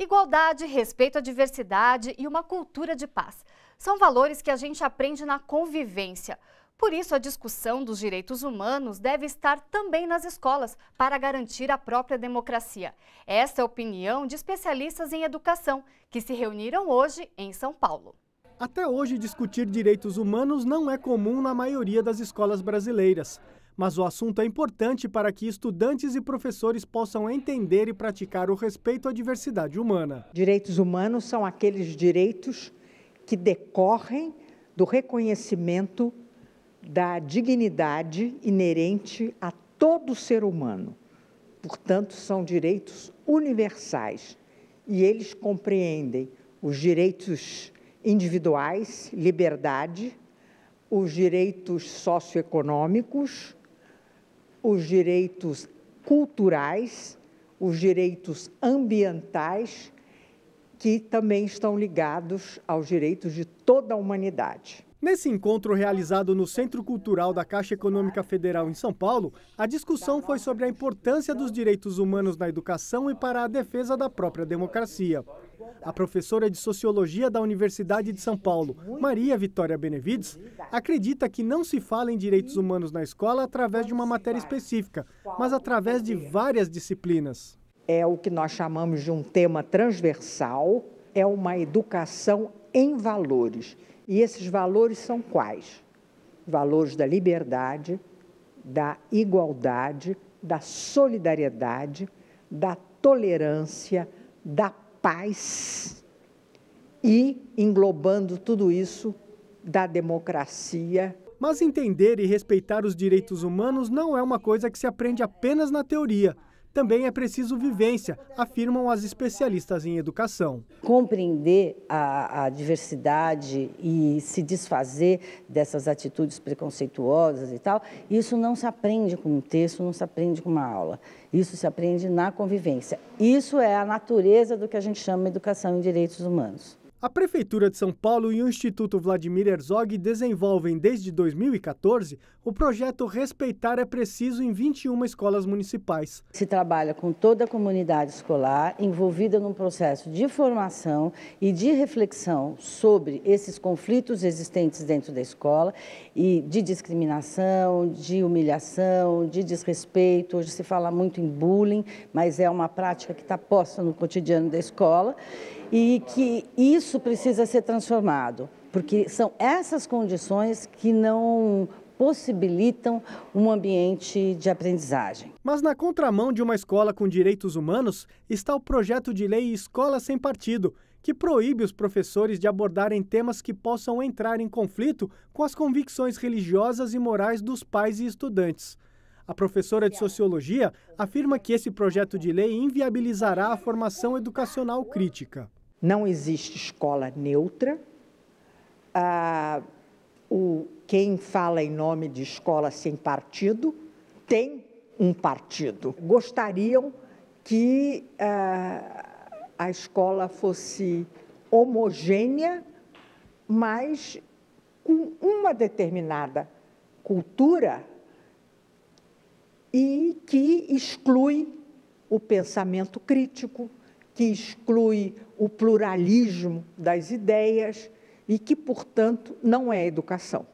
Igualdade, respeito à diversidade e uma cultura de paz. São valores que a gente aprende na convivência. Por isso, a discussão dos direitos humanos deve estar também nas escolas para garantir a própria democracia. Esta é a opinião de especialistas em educação que se reuniram hoje em São Paulo. Até hoje, discutir direitos humanos não é comum na maioria das escolas brasileiras mas o assunto é importante para que estudantes e professores possam entender e praticar o respeito à diversidade humana. Direitos humanos são aqueles direitos que decorrem do reconhecimento da dignidade inerente a todo ser humano. Portanto, são direitos universais e eles compreendem os direitos individuais, liberdade, os direitos socioeconômicos, os direitos culturais, os direitos ambientais, que também estão ligados aos direitos de toda a humanidade. Nesse encontro realizado no Centro Cultural da Caixa Econômica Federal em São Paulo, a discussão foi sobre a importância dos direitos humanos na educação e para a defesa da própria democracia. A professora de Sociologia da Universidade de São Paulo, Maria Vitória Benevides, acredita que não se fala em direitos humanos na escola através de uma matéria específica, mas através de várias disciplinas. É o que nós chamamos de um tema transversal, é uma educação em valores. E esses valores são quais? Valores da liberdade, da igualdade, da solidariedade, da tolerância, da paz e, englobando tudo isso, da democracia. Mas entender e respeitar os direitos humanos não é uma coisa que se aprende apenas na teoria também é preciso vivência, afirmam as especialistas em educação. Compreender a, a, diversidade e se desfazer dessas atitudes preconceituosas e tal, isso não se aprende com um texto, não se aprende com uma aula. Isso se aprende na convivência. Isso é a natureza do que a gente chama de educação em direitos humanos. A Prefeitura de São Paulo e o Instituto Vladimir Herzog desenvolvem desde 2014 o projeto Respeitar é Preciso em 21 escolas municipais. Se trabalha com toda a comunidade escolar envolvida num processo de formação e de reflexão sobre esses conflitos existentes dentro da escola e de discriminação, de humilhação, de desrespeito. Hoje se fala muito em bullying, mas é uma prática que está posta no cotidiano da escola e que isso precisa ser transformado, porque são essas condições que não possibilitam um ambiente de aprendizagem. Mas na contramão de uma escola com direitos humanos está o projeto de lei Escola Sem Partido, que proíbe os professores de abordarem temas que possam entrar em conflito com as convicções religiosas e morais dos pais e estudantes. A professora de sociologia afirma que esse projeto de lei inviabilizará a formação educacional crítica. Não existe escola neutra. Ah, o, quem fala em nome de escola sem partido tem um partido. Gostariam que ah, a escola fosse homogênea, mas com uma determinada cultura e que exclui o pensamento crítico, que exclui o pluralismo das ideias e que, portanto, não é educação.